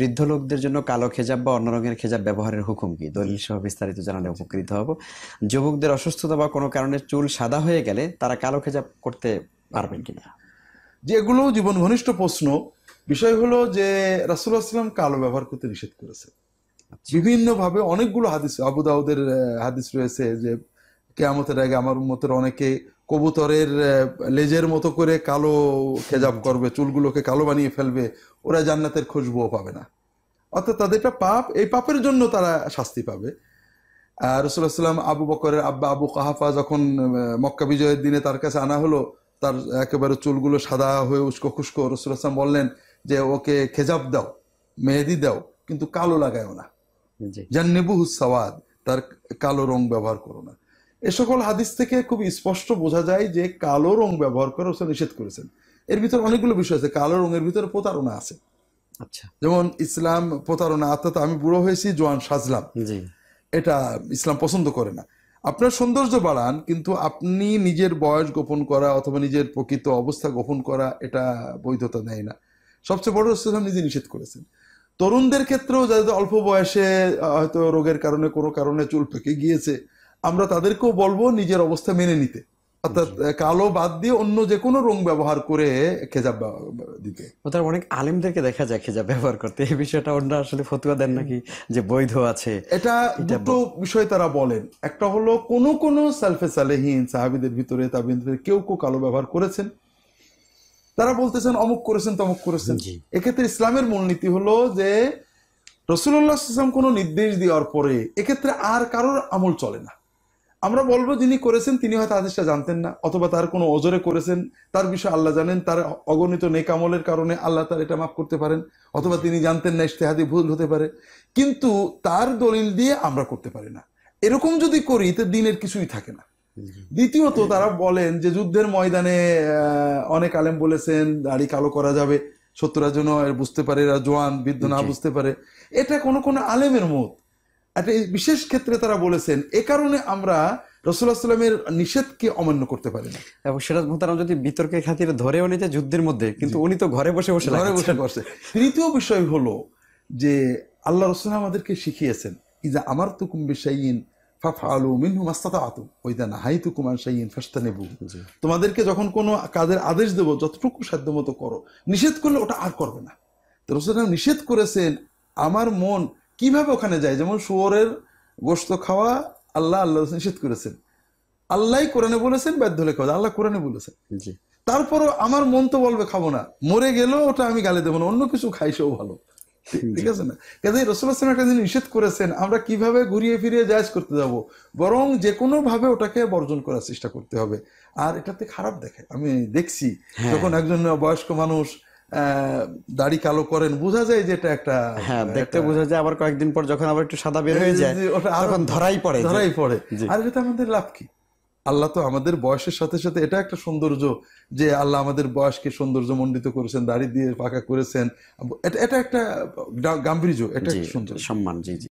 বৃদ্ধ লোকদের জন্য কালো খেজাব বা অন্য রঙের খেজাব ব্যবহারের হুকুম কি দলিল সহ বিস্তারিত জানালে আচ্ছা। উপকৃত হব যুবকদের অসুস্থতা বা কোনো কারণে চুল সাদা হয়ে গেলে তারা কালো খেজাব করতে পারবেন কিনা যেগুলো জীবন ঘনিষ্ঠ প্রশ্ন বিষয় হলো যে রাসুল্লাহ সাল্লাম কালো ব্যবহার করতে নিষেধ করেছে আচ্ছা। বিভিন্নভাবে অনেকগুলো হাদিস আবুদাউদের হাদিস রয়েছে যে কেয়ামতের আগে আমার মতের অনেকে কবুতরের লেজের মতো করে কালো খেজাব করবে চুলগুলোকে কালো বানিয়ে ফেলবে ওরা জান্নাতের খুশবুও পাবে না অর্থাৎ তাদেরটা পাপ এই পাপের জন্য তারা শাস্তি পাবে আর রসুল্লাহাম আবু বকরের আব্বা আবু কাহাফা যখন মক্কা বিজয়ের দিনে তার কাছে আনা হলো তার একেবারে চুলগুলো সাদা হয়ে উস্কো খুস্কো রসুলাম বললেন যে ওকে খেজাব দাও মেহেদি দাও কিন্তু কালো লাগায়ও না জান্নেবু হুসাওয়াদ তার কালো রং ব্যবহার করো না এ সকল হাদিস থেকে খুব স্পষ্ট বোঝা যায় যে কালো রং ব্যবহার করে রসুল নিষেধ করেছেন এর ভিতর অনেকগুলো বিষয় আছে কালো রঙের ভিতরে প্রতারণা আছে আচ্ছা যেমন ইসলাম প্রতারণা অর্থাৎ আমি বুড়ো হয়েছি জোয়ান সাজলাম এটা ইসলাম পছন্দ করে না আপনার সৌন্দর্য বাড়ান কিন্তু আপনি নিজের বয়স গোপন করা অথবা নিজের প্রকৃত অবস্থা গোপন করা এটা বৈধতা দেয় না সবচেয়ে বড় ইসলাম নিজে নিষেধ করেছেন তরুণদের ক্ষেত্রেও যাদের অল্প বয়সে হয়তো রোগের কারণে কোনো কারণে চুল পেকে গিয়েছে আমরা তাদেরকেও বলবো নিজের অবস্থা মেনে নিতে অর্থাৎ কালো বাদ দিয়ে অন্য যে কোনো রং ব্যবহার করে খেজাব দিতে তার অনেক আলেমদেরকে দেখা যায় খেজাব ব্যবহার করতে এই বিষয়টা অন্য আসলে ফতুয়া দেন নাকি যে বৈধ আছে এটা দুটো বিষয় তারা বলেন একটা হলো কোন কোন সালফে সালেহীন সাহাবিদের ভিতরে তাবিদের কেউ কেউ কালো ব্যবহার করেছেন তারা বলতেছেন অমুক করেছেন তমুক করেছেন এক্ষেত্রে ইসলামের মূলনীতি হলো যে রসুল্লাহ ইসলাম কোনো নির্দেশ দেওয়ার পরে এক্ষেত্রে আর কারোর আমল চলে না আমরা বলবো যিনি করেছেন তিনি হয়তো আদেশটা জানতেন না অথবা তার কোনো অজরে করেছেন তার বিষয়ে আল্লাহ জানেন তার অগণিত নেকামলের কারণে আল্লাহ তার এটা মাফ করতে পারেন অথবা তিনি জানতেন না ইশতেহাদি ভুল হতে পারে কিন্তু তার দলিল দিয়ে আমরা করতে পারি না এরকম যদি করি তো দিনের কিছুই থাকে না দ্বিতীয়ত তারা বলেন যে যুদ্ধের ময়দানে অনেক আলেম বলেছেন দাড়ি কালো করা যাবে শত্রুরা যেন বুঝতে পারে এরা জোয়ান বৃদ্ধ না বুঝতে পারে এটা কোনো কোনো আলেমের মত একটা বিশেষ ক্ষেত্রে তারা বলেছেন এ কারণে আমরা রসুল্লাহ সাল্লামের নিষেধকে অমান্য করতে না এবং মোহতারাম যদি বিতর্কের খাতিরে যুদ্ধের মধ্যে কিন্তু উনি তো ঘরে বসে বসে ঘরে বসে বসে তৃতীয় বিষয় হলো যে আল্লাহ রসুল আমাদেরকে শিখিয়েছেন ইজা আমার তোমাদেরকে যখন কোনো কাজের আদেশ দেবো যতটুকু সাধ্য মতো করো নিষেধ করলে ওটা আর করবে না তো রসুল নিষেধ করেছেন আমার মন কিভাবে ওখানে যায় যেমন শুয়োরের গোস্ত খাওয়া আল্লাহ আল্লাহ নিষেধ করেছেন আল্লাহ কোরআনে বলেছেন বাধ্য হলে খাওয়া আল্লাহ কোরআনে বলেছেন তারপরও আমার মন তো বলবে খাবো না মরে গেলেও ওটা আমি গালে দেবো না অন্য কিছু খাই সেও ভালো ঠিক আছে না কাজে রসুলাম একটা জিনিস নিষেধ করেছেন আমরা কিভাবে ঘুরিয়ে ফিরিয়ে জায়জ করতে যাব বরং যে কোনো ভাবে ওটাকে বর্জন করার চেষ্টা করতে হবে আর এটাতে খারাপ দেখে আমি দেখছি হ্যাঁ। যখন একজন বয়স্ক মানুষ দাড়ি কালো করেন বোঝা যায় যে এটা একটা হ্যাঁ দেখতে বোঝা যায় আবার কয়েকদিন পর যখন আবার একটু সাদা বের হয়ে যায় ধরাই পড়ে ধরাই পড়ে আর এটা আমাদের লাভ কি আল্লাহ তো আমাদের বয়সের সাথে সাথে এটা একটা সৌন্দর্য যে আল্লাহ আমাদের বয়সকে সৌন্দর্য মণ্ডিত করেছেন দাড়ি দিয়ে পাকা করেছেন এটা একটা গাম্ভীর্য এটা সুন্দর সম্মান জি জি